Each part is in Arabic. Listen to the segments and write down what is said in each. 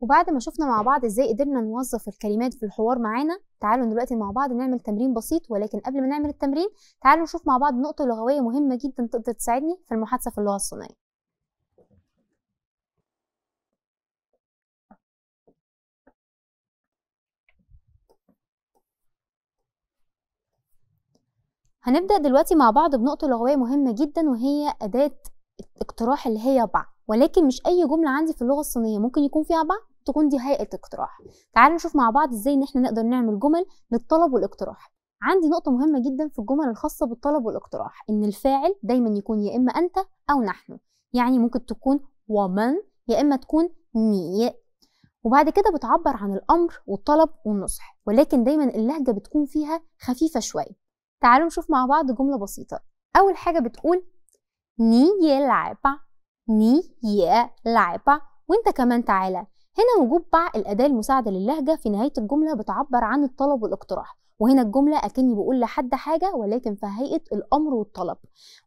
وبعد ما شفنا مع بعض ازاي قدرنا نوظف الكلمات في الحوار معانا تعالوا دلوقتي مع بعض نعمل تمرين بسيط ولكن قبل ما نعمل التمرين تعالوا نشوف مع بعض نقطة لغوية مهمة جدا تقدر تساعدني في المحادثة في اللغة الصينية هنبدأ دلوقتي مع بعض بنقطة لغوية مهمة جدا وهي أداة اقتراح اللي هي بعض ولكن مش اي جمله عندي في اللغه الصينيه ممكن يكون فيها بعض تكون دي هيئه اقتراح تعالوا نشوف مع بعض ازاي ان احنا نقدر نعمل جمل للطلب والاقتراح عندي نقطه مهمه جدا في الجمل الخاصه بالطلب والاقتراح ان الفاعل دايما يكون يا اما انت او نحن يعني ممكن تكون ومن يا اما تكون ني وبعد كده بتعبر عن الامر والطلب والنصح ولكن دايما اللهجه بتكون فيها خفيفه شويه تعالوا نشوف مع بعض جمله بسيطه اول حاجه بتقول ني يلعب ني يا لعبة وانت كمان تعالى هنا وجود بع الأداة المساعدة للهجة في نهاية الجملة بتعبر عن الطلب والاقتراح وهنا الجملة أكني بقول لحد حاجة ولكن في هيئة الأمر والطلب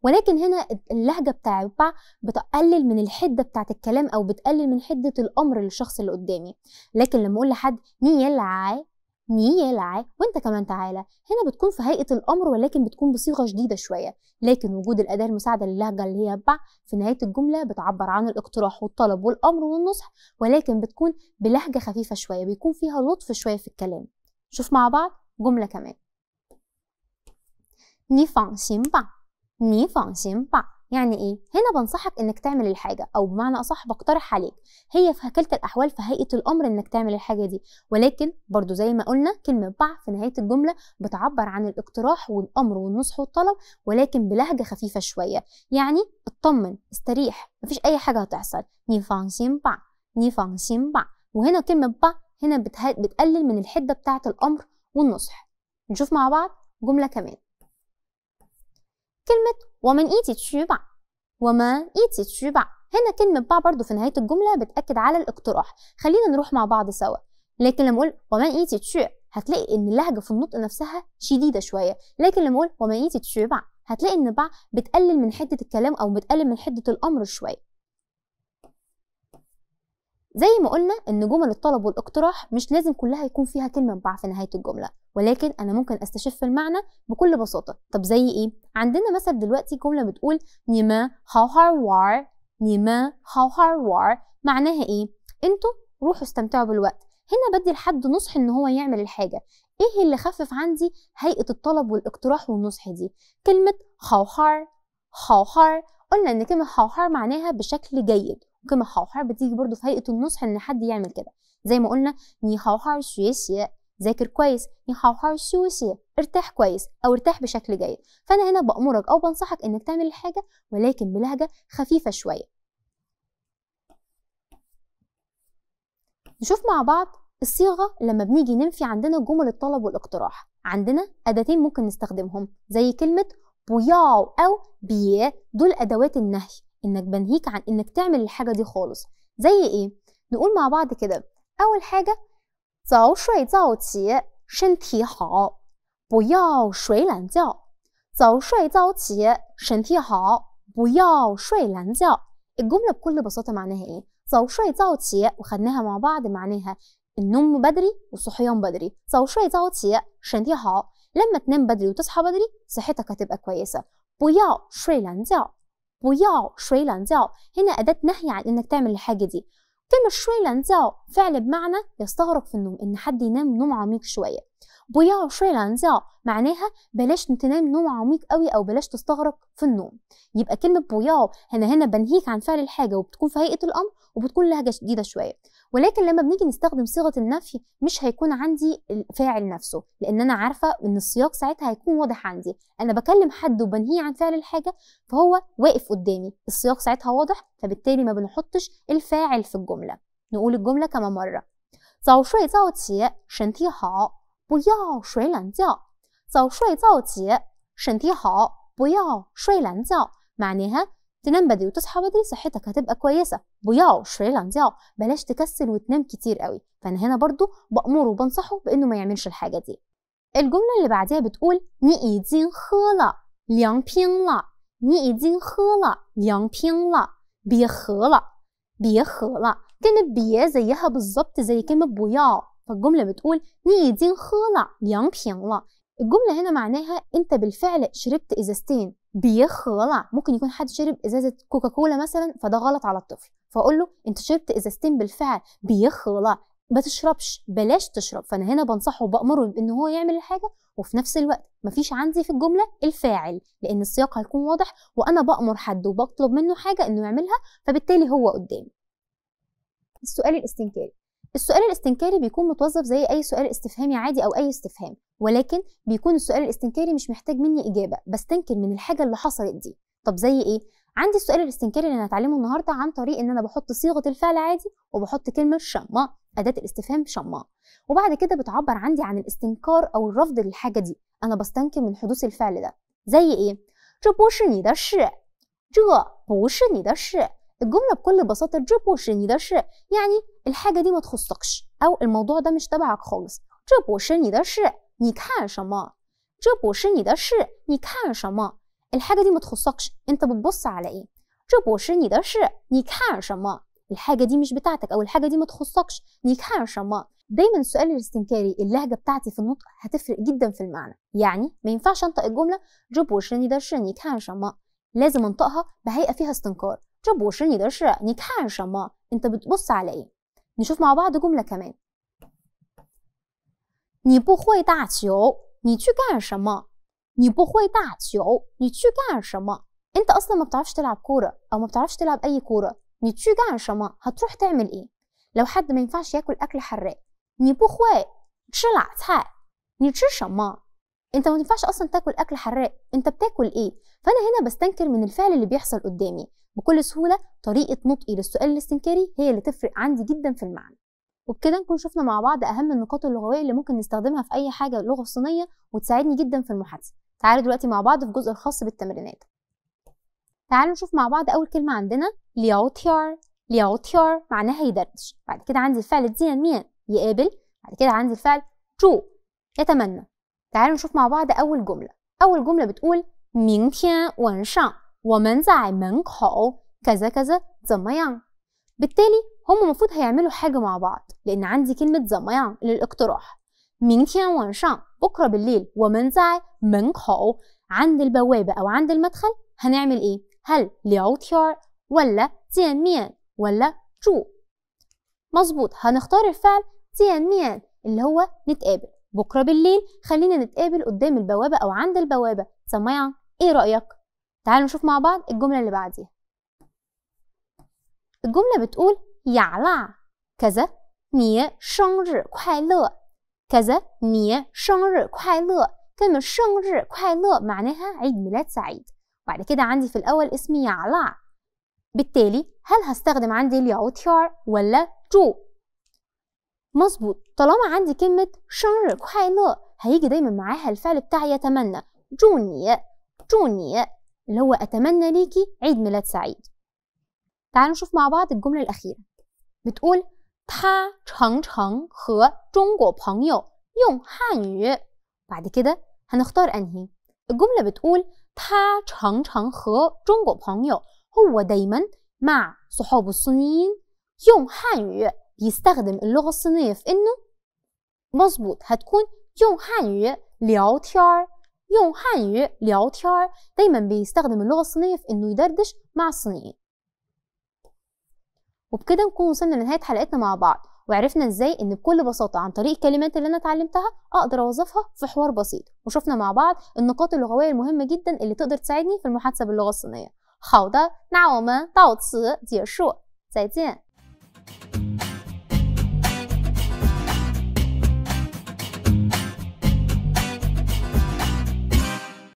ولكن هنا اللهجة بتاع بع بتقلل من الحدة بتاعة الكلام أو بتقلل من حدة الأمر للشخص اللي قدامي لكن لما أقول لحد ني يلعى نيالع وانت كمان تعالى هنا بتكون في هيئه الامر ولكن بتكون بصيغه جديده شويه لكن وجود الاداه المساعده للهجه اللي هي بع في نهايه الجمله بتعبر عن الاقتراح والطلب والامر والنصح ولكن بتكون بلهجه خفيفه شويه بيكون فيها لطف شويه في الكلام شوف مع بعض جمله كمان ني ني با يعني ايه هنا بنصحك انك تعمل الحاجه او بمعنى اصح بقترح عليك هي في كلتا الاحوال في هيئه الامر انك تعمل الحاجه دي ولكن برضو زي ما قلنا كلمه بع في نهايه الجمله بتعبر عن الاقتراح والامر والنصح والطلب ولكن بلهجه خفيفه شويه يعني اطمن استريح مفيش اي حاجه هتحصل ني فانسين با ني فانسين با وهنا كلمه با هنا بتقلل من الحده بتاعه الامر والنصح نشوف مع بعض جمله كمان كلمة ومن إيتي تشيبع ومن إيتي تشيبع هنا كلمة با برضو في نهاية الجملة بتأكد على الاقتراح خلينا نروح مع بعض سوا لكن لما أقول ومن إيتي تشي هتلاقي إن اللهجة في النطق نفسها شديدة شوية لكن لما أقول ومن إيتي تشيبع هتلاقي إن با بتقلل من حدة الكلام أو بتقلل من حدة الأمر شوية زي ما قلنا ان جمل الطلب والاقتراح مش لازم كلها يكون فيها كلمه مباعه في نهايه الجمله ولكن انا ممكن استشف المعنى بكل بساطه طب زي ايه عندنا مثلا دلوقتي جمله بتقول نيما هاو هار وار نيما هاو هار وار معناها ايه انتوا روحوا استمتعوا بالوقت هنا بدي لحد نصح ان هو يعمل الحاجه ايه اللي خفف عندي هيئه الطلب والاقتراح والنصح دي كلمه هاو هار هاو هار قلنا ان كلمه هاو هار معناها بشكل جيد هاو هاو بتيجي برضو في هيئة النصح إن حد يعمل كده زي ما قلنا ني حوحر شويشي ذاكر كويس ني حوحر شويشي ارتاح كويس أو ارتاح بشكل جيد فأنا هنا بأمرك أو بنصحك إنك تعمل الحاجة ولكن بلهجة خفيفة شوية نشوف مع بعض الصيغة لما بنيجي ننفي عندنا جمل الطلب والاقتراح عندنا أداتين ممكن نستخدمهم زي كلمة بوياو أو بيه دول أدوات النهي انك بنهيك عن انك تعمل الحاجه دي خالص زي ايه نقول مع بعض كده اول حاجه الجمله بكل بساطة معناها إيه؟ صوشوي وخدناها مع بعض معناها النوم بدري والصحيان بدري صوشوي صوتي شنتي هاو لما تنام بدري وتصحى بدري صحتك هتبقى كويسة بويا شوي وياو شوي لانزاو هنا أداة نهي عن إنك تعمل الحاجة دي كلمة شوي لانزاو فعل بمعنى يستغرق في النوم إن حد ينام نوم عميق شوية ضياع شويه الانزاع معناها بلاش تنام نوم عميق قوي او بلاش تستغرق في النوم يبقى كلمه ضياع هنا هنا بنهيك عن فعل الحاجه وبتكون في هيئه الامر وبتكون لهجه شديده شويه ولكن لما بنيجي نستخدم صيغه النفي مش هيكون عندي الفاعل نفسه لان انا عارفه ان السياق ساعتها هيكون واضح عندي انا بكلم حد وبنهيه عن فعل الحاجه فهو واقف قدامي السياق ساعتها واضح فبالتالي ما بنحطش الفاعل في الجمله نقول الجمله كما مره 早睡早起，身体好。ها تنام بدري وتصحى بدري صحتك هتبقى كويسة بياو شوي لانجاو بلاش تكسل وتنام كتير قوي فأنا هنا برضو بأمره وبنصحه بإنه ما يعملش الحاجة دي الجملة اللي بعديها بتقول ني إيدين خلا ليان بين لا ني إيدين خلا ليان بين لا بيه خلا بيه خلا كلمة بيه زيها بالظبط زي كلمة بوياو فالجملة بتقول خلع 你已经喝了两瓶了 الجملة هنا معناها أنت بالفعل شربت إزازتين بيخلع ممكن يكون حد شرب إزازة كوكاكولا مثلا فده غلط على الطفل فأقول له أنت شربت إزازتين بالفعل بيخلع ما تشربش بلاش تشرب فانا هنا بنصحه وبامره بان هو يعمل الحاجه وفي نفس الوقت مفيش عندي في الجمله الفاعل لان السياق هيكون واضح وانا بامر حد وبطلب منه حاجه انه يعملها فبالتالي هو قدامي السؤال الاستنكاري السؤال الاستنكاري بيكون متوظف زي اي سؤال استفهامي عادي او اي استفهام ولكن بيكون السؤال الاستنكاري مش محتاج مني اجابه بستنكر من الحاجه اللي حصلت دي طب زي ايه عندي السؤال الاستنكاري اللي انا هتعلمه النهارده عن طريق ان انا بحط صيغه الفعل عادي وبحط كلمه شما اداه الاستفهام شما وبعد كده بتعبر عندي عن الاستنكار او الرفض للحاجه دي انا بستنكر من حدوث الفعل ده زي ايه 这不是你的事这不是你的事 الجمله بكل بساطه 这不是你的事 يعني الحاجة دي ما تخصكش أو الموضوع ده مش تبعك خالص 这不是你的事你看什么这不是你的事你看什么 الحاجة دي ما تخصكش أنت بتبص على إيه 这不是你的事你看什么 الحاجة دي مش بتاعتك أو الحاجة دي ما تخصكش دايما السؤال الاستنكاري اللهجه بتاعتي في النطق هتفرق جدا في المعنى يعني ما ينفعش انطق الجمله جوبو كان شما لازم انطقها بهيئه فيها استنكار جوبو كان شما انت بتبص على ايه نشوف مع بعض جملة كمان 你不会打球，你去干什么？你不会打球，你去干什么？انت اصلا ما بتعرفش تلعب كوره او ما بتعرفش تلعب اي كوره ني تشو كان شما هتروح تعمل ايه لو حد ما ينفعش ياكل اكل حراق ني بو خوي تشلع تحا ني شما انت ما ينفعش اصلا تاكل اكل حراق انت بتاكل ايه فانا هنا بستنكر من الفعل اللي بيحصل قدامي بكل سهولة طريقة نطقي للسؤال الاستنكاري هي اللي تفرق عندي جدا في المعنى وبكده نكون شفنا مع بعض أهم النقاط اللغوية اللي ممكن نستخدمها في أي حاجة لغة صينية وتساعدني جدا في المحادثة تعالوا دلوقتي مع بعض في الجزء الخاص بالتمرينات تعالوا نشوف مع بعض أول كلمة عندنا لياو تيار لياو تيار معناها يدردش بعد كده عندي الفعل ديان ميان يقابل بعد كده عندي الفعل جو يتمنى تعالوا نشوف مع بعض أول جملة أول جملة بتقول 明天晚上我们在门口 كذا كذا زميان بالتالي هم المفروض هيعملوا حاجة مع بعض لأن عندي كلمة زميان للاقتراح تيان شان بكرة بالليل ومن 我们在门口 عند البوابة أو عند المدخل هنعمل إيه؟ هل تيار ولا تيان ميان ولا جو مظبوط هنختار الفعل تيان ميان اللي هو نتقابل بكرة بالليل خلينا نتقابل قدام البوابة أو عند البوابة زميان إيه رأيك؟ تعالوا نشوف مع بعض الجملة اللي بعديها الجملة بتقول لا كذا ني شنر كذا ني شنر كلمة شنر معناها عيد ميلاد سعيد بعد كده عندي في الأول اسمي لا بالتالي هل هستخدم عندي الياو تيار ولا جو مظبوط طالما عندي كلمة شنر هيجي دايما معاها الفعل بتاع يتمنى جونية جونية اللي هو أتمنى ليكي عيد ميلاد سعيد تعالوا نشوف مع بعض الجملة الأخيرة بتقول 他常常和中国朋友用汉语 بعد كده هنختار أنهي الجملة بتقول 他常常和中国朋友 هو دايما مع صحابه الصينيين يوم هانيو بيستخدم اللغة الصينية في إنه مظبوط هتكون يوم هانيو لياو تيار دايما بيستخدم اللغة الصينية في إنه يدردش مع الصينيين وبكده نكون وصلنا لنهاية حلقتنا مع بعض وعرفنا ازاي ان بكل بساطة عن طريق الكلمات اللي انا اتعلمتها اقدر اوظفها في حوار بسيط وشفنا مع بعض النقاط اللغوية المهمة جدا اللي تقدر تساعدني في المحادثة باللغة الصينية 好的，那我们到此结束，再见。